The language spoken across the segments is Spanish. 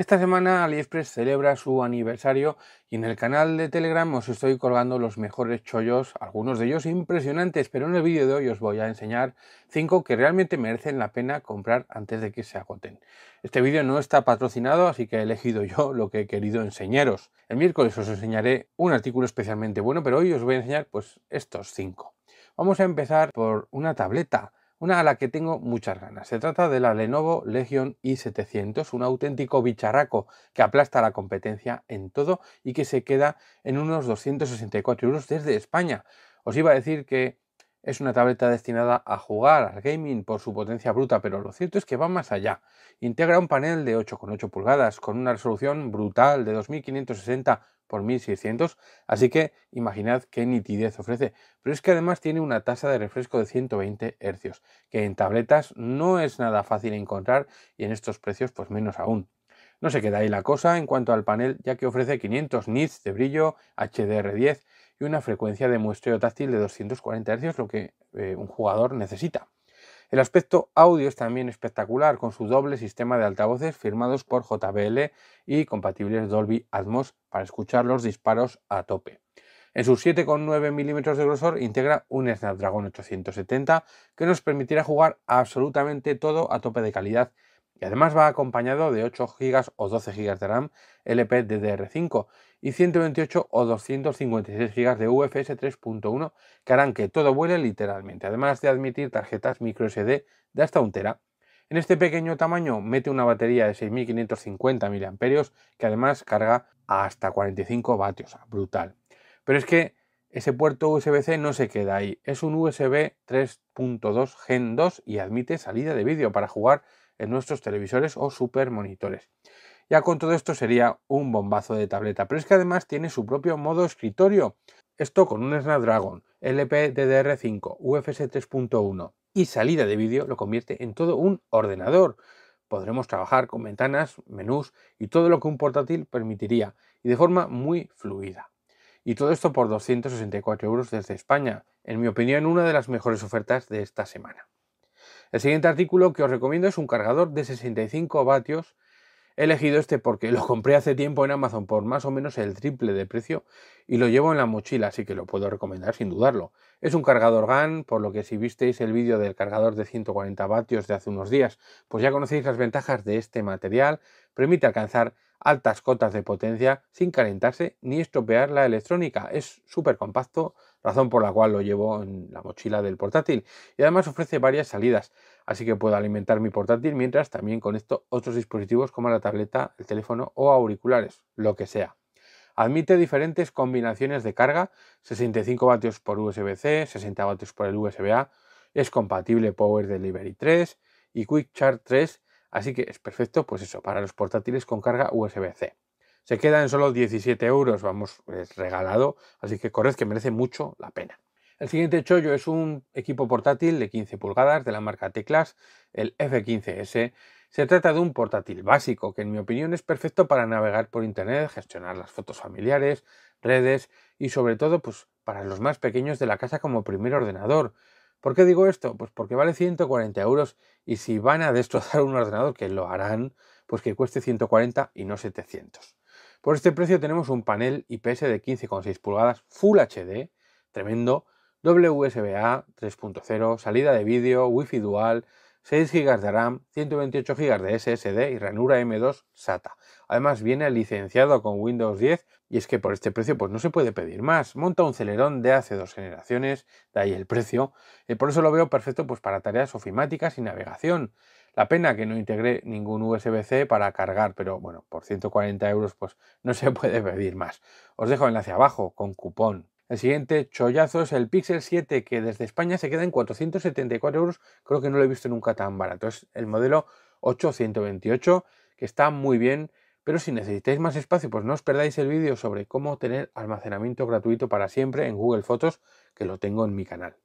Esta semana AliExpress celebra su aniversario y en el canal de Telegram os estoy colgando los mejores chollos, algunos de ellos impresionantes, pero en el vídeo de hoy os voy a enseñar cinco que realmente merecen la pena comprar antes de que se agoten. Este vídeo no está patrocinado, así que he elegido yo lo que he querido enseñaros. El miércoles os enseñaré un artículo especialmente bueno, pero hoy os voy a enseñar pues estos cinco. Vamos a empezar por una tableta una a la que tengo muchas ganas. Se trata de la Lenovo Legion i700, un auténtico bicharraco que aplasta la competencia en todo y que se queda en unos 264 euros desde España. Os iba a decir que es una tableta destinada a jugar al gaming por su potencia bruta, pero lo cierto es que va más allá. Integra un panel de 8,8 pulgadas con una resolución brutal de 2560 por 1600, así que imaginad qué nitidez ofrece, pero es que además tiene una tasa de refresco de 120 Hz, que en tabletas no es nada fácil encontrar y en estos precios pues menos aún. No se queda ahí la cosa en cuanto al panel, ya que ofrece 500 nits de brillo, HDR10 y una frecuencia de muestreo táctil de 240 Hz, lo que eh, un jugador necesita. El aspecto audio es también espectacular, con su doble sistema de altavoces firmados por JBL y compatibles Dolby Atmos para escuchar los disparos a tope. En sus 7,9 milímetros de grosor integra un Snapdragon 870 que nos permitirá jugar absolutamente todo a tope de calidad y además va acompañado de 8 GB o 12 GB de RAM LPDDR5 y 128 o 256 GB de UFS 3.1 que harán que todo vuele literalmente, además de admitir tarjetas microSD de hasta un tera. En este pequeño tamaño mete una batería de 6550 mAh que además carga hasta 45 vatios, brutal. Pero es que ese puerto USB-C no se queda ahí, es un USB 3.2 Gen 2 y admite salida de vídeo para jugar en nuestros televisores o supermonitores. Ya con todo esto sería un bombazo de tableta, pero es que además tiene su propio modo escritorio. Esto con un Snapdragon, LPDDR5, UFS 3.1 y salida de vídeo lo convierte en todo un ordenador. Podremos trabajar con ventanas, menús y todo lo que un portátil permitiría y de forma muy fluida. Y todo esto por 264 euros desde España, en mi opinión una de las mejores ofertas de esta semana. El siguiente artículo que os recomiendo es un cargador de 65 vatios He elegido este porque lo compré hace tiempo en Amazon por más o menos el triple de precio y lo llevo en la mochila, así que lo puedo recomendar sin dudarlo. Es un cargador GAN, por lo que si visteis el vídeo del cargador de 140 vatios de hace unos días, pues ya conocéis las ventajas de este material. Permite alcanzar altas cotas de potencia sin calentarse ni estropear la electrónica. Es súper compacto, razón por la cual lo llevo en la mochila del portátil. Y además ofrece varias salidas así que puedo alimentar mi portátil mientras también conecto otros dispositivos como la tableta, el teléfono o auriculares, lo que sea. Admite diferentes combinaciones de carga, 65 vatios por USB-C, 60 vatios por el USB-A, es compatible Power Delivery 3 y Quick Charge 3, así que es perfecto, pues eso, para los portátiles con carga USB-C. Se queda en solo 17 euros, vamos, es regalado, así que corred que merece mucho la pena. El siguiente chollo es un equipo portátil de 15 pulgadas de la marca Teclas, el F15S. Se trata de un portátil básico que en mi opinión es perfecto para navegar por internet, gestionar las fotos familiares, redes y sobre todo pues para los más pequeños de la casa como primer ordenador. ¿Por qué digo esto? Pues porque vale 140 euros y si van a destrozar un ordenador, que lo harán, pues que cueste 140 y no 700. Por este precio tenemos un panel IPS de 15,6 pulgadas Full HD, tremendo, WSBA 3.0, salida de vídeo, Wi-Fi dual, 6 GB de RAM, 128 GB de SSD y ranura M2 SATA. Además viene licenciado con Windows 10 y es que por este precio pues no se puede pedir más. Monta un celerón de hace dos generaciones, de ahí el precio. y eh, por eso lo veo perfecto pues para tareas ofimáticas y navegación. La pena que no integre ningún USB-C para cargar, pero bueno, por 140 euros pues no se puede pedir más. Os dejo el enlace abajo con cupón. El siguiente chollazo es el Pixel 7, que desde España se queda en 474 euros. Creo que no lo he visto nunca tan barato. Es el modelo 828, que está muy bien. Pero si necesitáis más espacio, pues no os perdáis el vídeo sobre cómo tener almacenamiento gratuito para siempre en Google Fotos, que lo tengo en mi canal.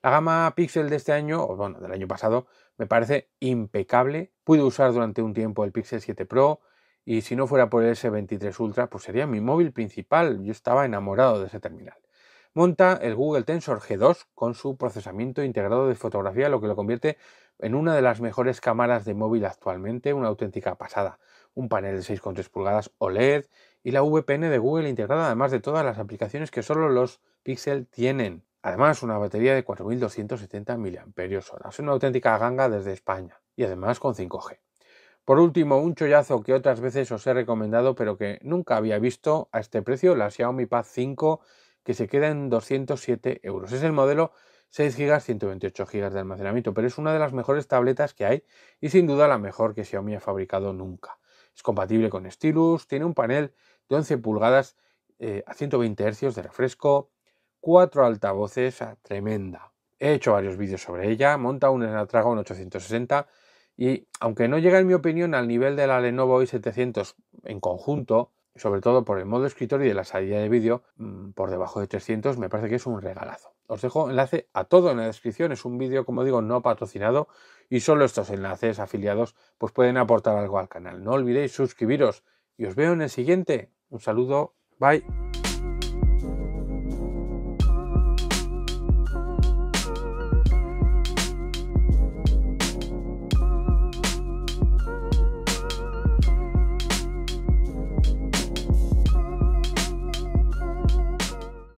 La gama Pixel de este año, o bueno, del año pasado, me parece impecable. Pude usar durante un tiempo el Pixel 7 Pro, y si no fuera por el S23 Ultra, pues sería mi móvil principal. Yo estaba enamorado de ese terminal monta el Google Tensor G2 con su procesamiento integrado de fotografía, lo que lo convierte en una de las mejores cámaras de móvil actualmente, una auténtica pasada. Un panel de 6,3 pulgadas OLED y la VPN de Google integrada, además de todas las aplicaciones que solo los Pixel tienen. Además, una batería de 4.270 mAh, una auténtica ganga desde España y además con 5G. Por último, un chollazo que otras veces os he recomendado pero que nunca había visto a este precio, la Xiaomi Pad 5 que se queda en 207 euros. Es el modelo 6 GB, 128 GB de almacenamiento, pero es una de las mejores tabletas que hay y sin duda la mejor que Xiaomi ha fabricado nunca. Es compatible con Stylus, tiene un panel de 11 pulgadas eh, a 120 Hz de refresco, cuatro altavoces, tremenda. He hecho varios vídeos sobre ella, monta un Snapdragon 860 y aunque no llega en mi opinión al nivel de la Lenovo i700 en conjunto, sobre todo por el modo escritorio y de la salida de vídeo, mm, por debajo de 300 me parece que es un regalazo. Os dejo enlace a todo en la descripción, es un vídeo como digo no patrocinado y solo estos enlaces afiliados pues pueden aportar algo al canal. No olvidéis suscribiros y os veo en el siguiente. Un saludo, bye.